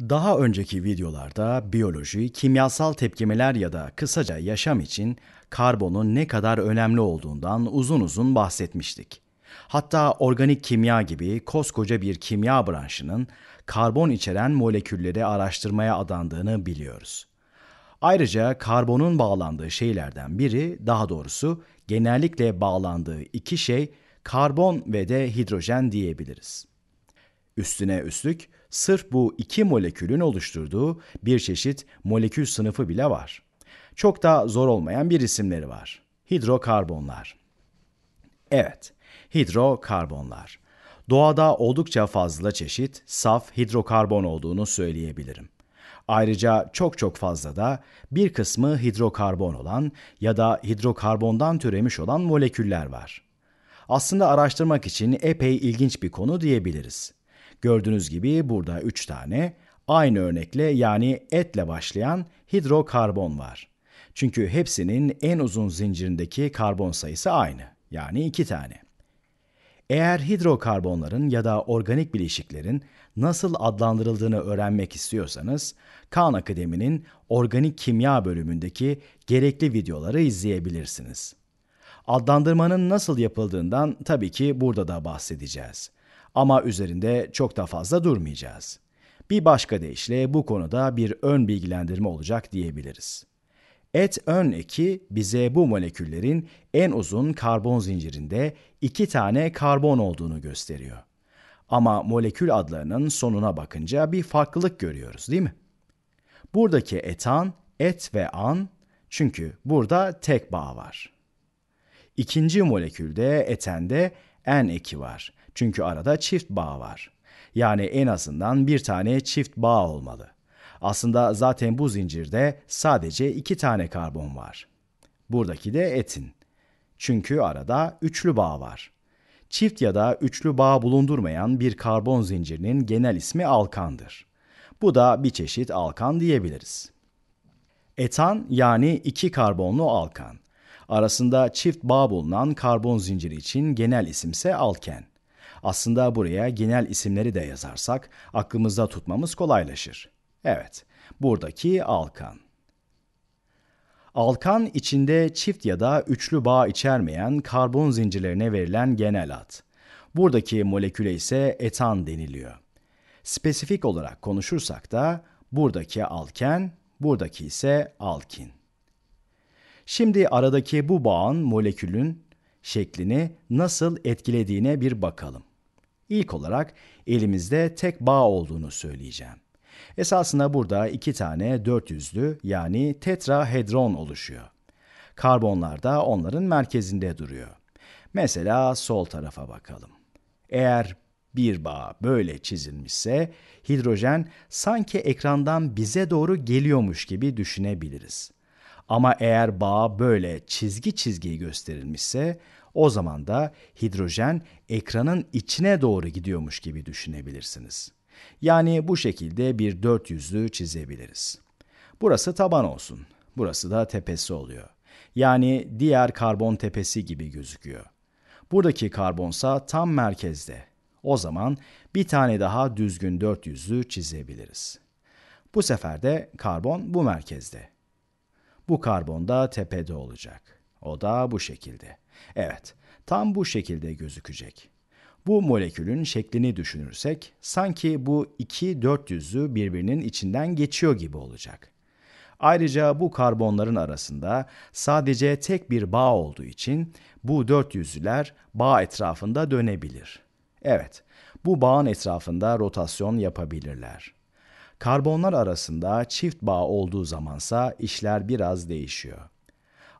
Daha önceki videolarda biyoloji, kimyasal tepkimeler ya da kısaca yaşam için karbonun ne kadar önemli olduğundan uzun uzun bahsetmiştik. Hatta organik kimya gibi koskoca bir kimya branşının karbon içeren molekülleri araştırmaya adandığını biliyoruz. Ayrıca karbonun bağlandığı şeylerden biri, daha doğrusu genellikle bağlandığı iki şey karbon ve de hidrojen diyebiliriz. Üstüne üstlük Sırf bu iki molekülün oluşturduğu bir çeşit molekül sınıfı bile var. Çok daha zor olmayan bir isimleri var. Hidrokarbonlar. Evet, hidrokarbonlar. Doğada oldukça fazla çeşit saf hidrokarbon olduğunu söyleyebilirim. Ayrıca çok çok fazla da bir kısmı hidrokarbon olan ya da hidrokarbondan türemiş olan moleküller var. Aslında araştırmak için epey ilginç bir konu diyebiliriz. Gördüğünüz gibi burada 3 tane aynı örnekle yani etle başlayan hidrokarbon var. Çünkü hepsinin en uzun zincirindeki karbon sayısı aynı. Yani 2 tane. Eğer hidrokarbonların ya da organik bileşiklerin nasıl adlandırıldığını öğrenmek istiyorsanız, Khan Akademi'nin organik kimya bölümündeki gerekli videoları izleyebilirsiniz. Adlandırmanın nasıl yapıldığından tabii ki burada da bahsedeceğiz ama üzerinde çok da fazla durmayacağız. Bir başka deyişle bu konuda bir ön bilgilendirme olacak diyebiliriz. Et ön eki bize bu moleküllerin en uzun karbon zincirinde iki tane karbon olduğunu gösteriyor. Ama molekül adlarının sonuna bakınca bir farklılık görüyoruz değil mi? Buradaki etan, et ve an çünkü burada tek bağ var. İkinci molekülde etende en eki var. Çünkü arada çift bağ var. Yani en azından bir tane çift bağ olmalı. Aslında zaten bu zincirde sadece iki tane karbon var. Buradaki de etin. Çünkü arada üçlü bağ var. Çift ya da üçlü bağ bulundurmayan bir karbon zincirinin genel ismi alkandır. Bu da bir çeşit alkan diyebiliriz. Etan yani iki karbonlu alkan. Arasında çift bağ bulunan karbon zinciri için genel isimse alken. Aslında buraya genel isimleri de yazarsak aklımızda tutmamız kolaylaşır. Evet, buradaki alkan. Alkan içinde çift ya da üçlü bağ içermeyen karbon zincirlerine verilen genel ad. Buradaki moleküle ise etan deniliyor. Spesifik olarak konuşursak da buradaki alken, buradaki ise alkin. Şimdi aradaki bu bağın molekülün şeklini nasıl etkilediğine bir bakalım. İlk olarak elimizde tek bağ olduğunu söyleyeceğim. Esasında burada iki tane dört yüzlü yani tetrahedron oluşuyor. Karbonlar da onların merkezinde duruyor. Mesela sol tarafa bakalım. Eğer bir bağ böyle çizilmişse hidrojen sanki ekrandan bize doğru geliyormuş gibi düşünebiliriz. Ama eğer bağ böyle çizgi çizgi gösterilmişse o zaman da hidrojen ekranın içine doğru gidiyormuş gibi düşünebilirsiniz. Yani bu şekilde bir dört yüzlü çizebiliriz. Burası taban olsun. Burası da tepesi oluyor. Yani diğer karbon tepesi gibi gözüküyor. Buradaki karbonsa tam merkezde. O zaman bir tane daha düzgün dört yüzlü çizebiliriz. Bu sefer de karbon bu merkezde. Bu karbon da tepede olacak. O da bu şekilde. Evet, tam bu şekilde gözükecek. Bu molekülün şeklini düşünürsek sanki bu iki dört yüzü birbirinin içinden geçiyor gibi olacak. Ayrıca bu karbonların arasında sadece tek bir bağ olduğu için bu dört yüzlüler bağ etrafında dönebilir. Evet, bu bağın etrafında rotasyon yapabilirler. Karbonlar arasında çift bağ olduğu zamansa işler biraz değişiyor.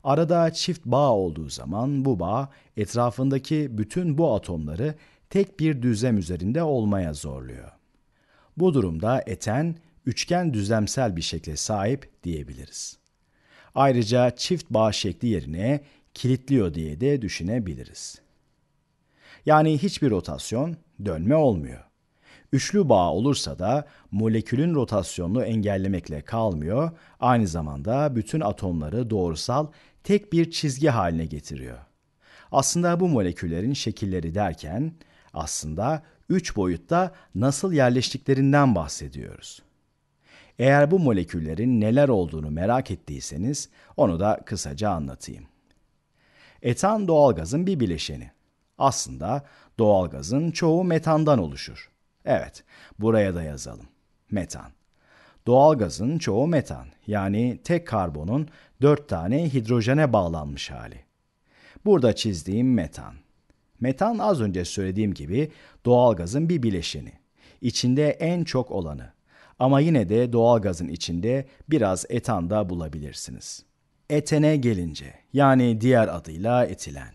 Arada çift bağ olduğu zaman bu bağ etrafındaki bütün bu atomları tek bir düzlem üzerinde olmaya zorluyor. Bu durumda eten üçgen düzlemsel bir şekle sahip diyebiliriz. Ayrıca çift bağ şekli yerine kilitliyor diye de düşünebiliriz. Yani hiçbir rotasyon, dönme olmuyor. Üçlü bağ olursa da molekülün rotasyonunu engellemekle kalmıyor, aynı zamanda bütün atomları doğrusal tek bir çizgi haline getiriyor. Aslında bu moleküllerin şekilleri derken aslında üç boyutta nasıl yerleştiklerinden bahsediyoruz. Eğer bu moleküllerin neler olduğunu merak ettiyseniz onu da kısaca anlatayım. Etan doğalgazın bir bileşeni. Aslında doğalgazın çoğu metandan oluşur. Evet, buraya da yazalım. Metan. Doğalgazın çoğu metan yani tek karbonun 4 tane hidrojene bağlanmış hali. Burada çizdiğim metan. Metan az önce söylediğim gibi doğalgazın bir bileşeni. İçinde en çok olanı. Ama yine de doğalgazın içinde biraz etan da bulabilirsiniz. Etene gelince yani diğer adıyla etilen.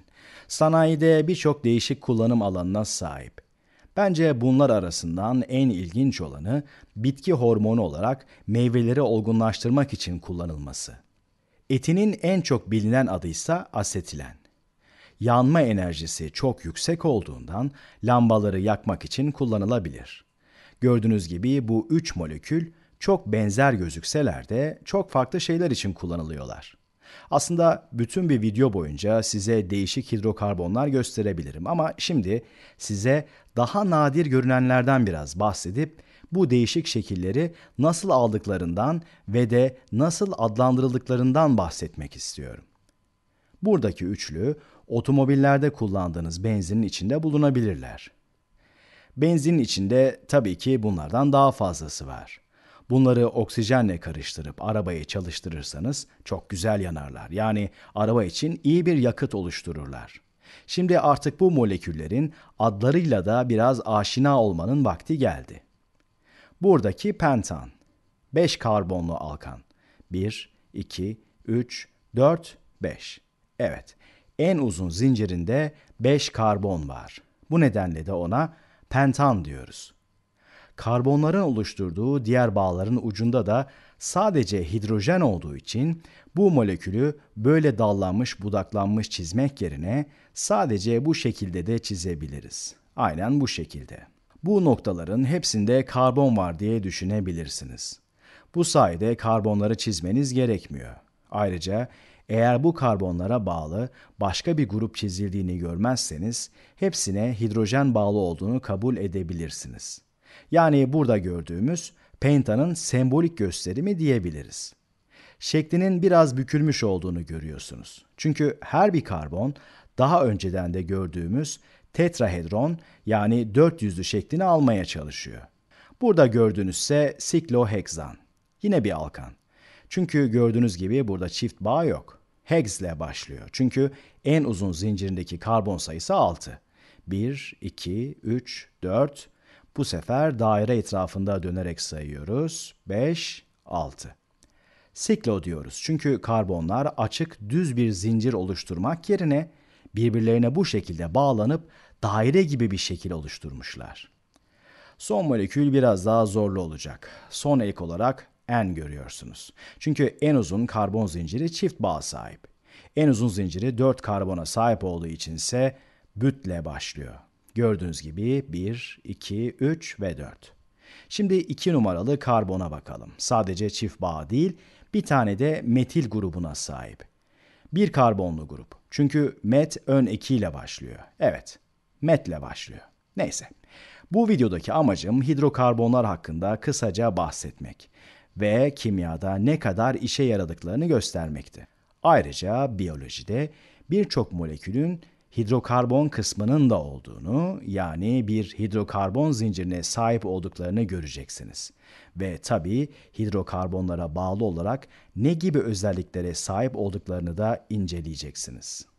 Sanayide birçok değişik kullanım alanına sahip. Bence bunlar arasından en ilginç olanı bitki hormonu olarak meyveleri olgunlaştırmak için kullanılması. Etinin en çok bilinen adı ise asetilen. Yanma enerjisi çok yüksek olduğundan lambaları yakmak için kullanılabilir. Gördüğünüz gibi bu üç molekül çok benzer gözükseler de çok farklı şeyler için kullanılıyorlar. Aslında bütün bir video boyunca size değişik hidrokarbonlar gösterebilirim ama şimdi size daha nadir görünenlerden biraz bahsedip bu değişik şekilleri nasıl aldıklarından ve de nasıl adlandırıldıklarından bahsetmek istiyorum. Buradaki üçlü otomobillerde kullandığınız benzinin içinde bulunabilirler. Benzinin içinde tabii ki bunlardan daha fazlası var. Bunları oksijenle karıştırıp arabayı çalıştırırsanız çok güzel yanarlar. Yani araba için iyi bir yakıt oluştururlar. Şimdi artık bu moleküllerin adlarıyla da biraz aşina olmanın vakti geldi. Buradaki pentan, 5 karbonlu alkan. 1, 2, 3, 4, 5. Evet, en uzun zincirinde 5 karbon var. Bu nedenle de ona pentan diyoruz karbonların oluşturduğu diğer bağların ucunda da sadece hidrojen olduğu için bu molekülü böyle dallanmış budaklanmış çizmek yerine sadece bu şekilde de çizebiliriz. Aynen bu şekilde. Bu noktaların hepsinde karbon var diye düşünebilirsiniz. Bu sayede karbonları çizmeniz gerekmiyor. Ayrıca eğer bu karbonlara bağlı başka bir grup çizildiğini görmezseniz hepsine hidrojen bağlı olduğunu kabul edebilirsiniz. Yani burada gördüğümüz pentanın sembolik gösterimi diyebiliriz. Şeklinin biraz bükülmüş olduğunu görüyorsunuz. Çünkü her bir karbon daha önceden de gördüğümüz tetrahedron yani dört yüzlü şeklini almaya çalışıyor. Burada gördüğünüzse sikloheksan. Yine bir alkan. Çünkü gördüğünüz gibi burada çift bağ yok. Hex ile başlıyor. Çünkü en uzun zincirindeki karbon sayısı 6. 1, 2, 3, 4, bu sefer daire etrafında dönerek sayıyoruz. 5, 6. Siklo diyoruz çünkü karbonlar açık düz bir zincir oluşturmak yerine birbirlerine bu şekilde bağlanıp daire gibi bir şekil oluşturmuşlar. Son molekül biraz daha zorlu olacak. Son ek olarak en görüyorsunuz. Çünkü en uzun karbon zinciri çift bağ sahip. En uzun zinciri 4 karbona sahip olduğu için ise bütle başlıyor. Gördüğünüz gibi 1, 2, 3 ve 4. Şimdi 2 numaralı karbona bakalım. Sadece çift bağ değil, bir tane de metil grubuna sahip. Bir karbonlu grup. Çünkü met ön ekiyle başlıyor. Evet, metle başlıyor. Neyse. Bu videodaki amacım hidrokarbonlar hakkında kısaca bahsetmek ve kimyada ne kadar işe yaradıklarını göstermekti. Ayrıca biyolojide birçok molekülün hidrokarbon kısmının da olduğunu yani bir hidrokarbon zincirine sahip olduklarını göreceksiniz. Ve tabii hidrokarbonlara bağlı olarak ne gibi özelliklere sahip olduklarını da inceleyeceksiniz.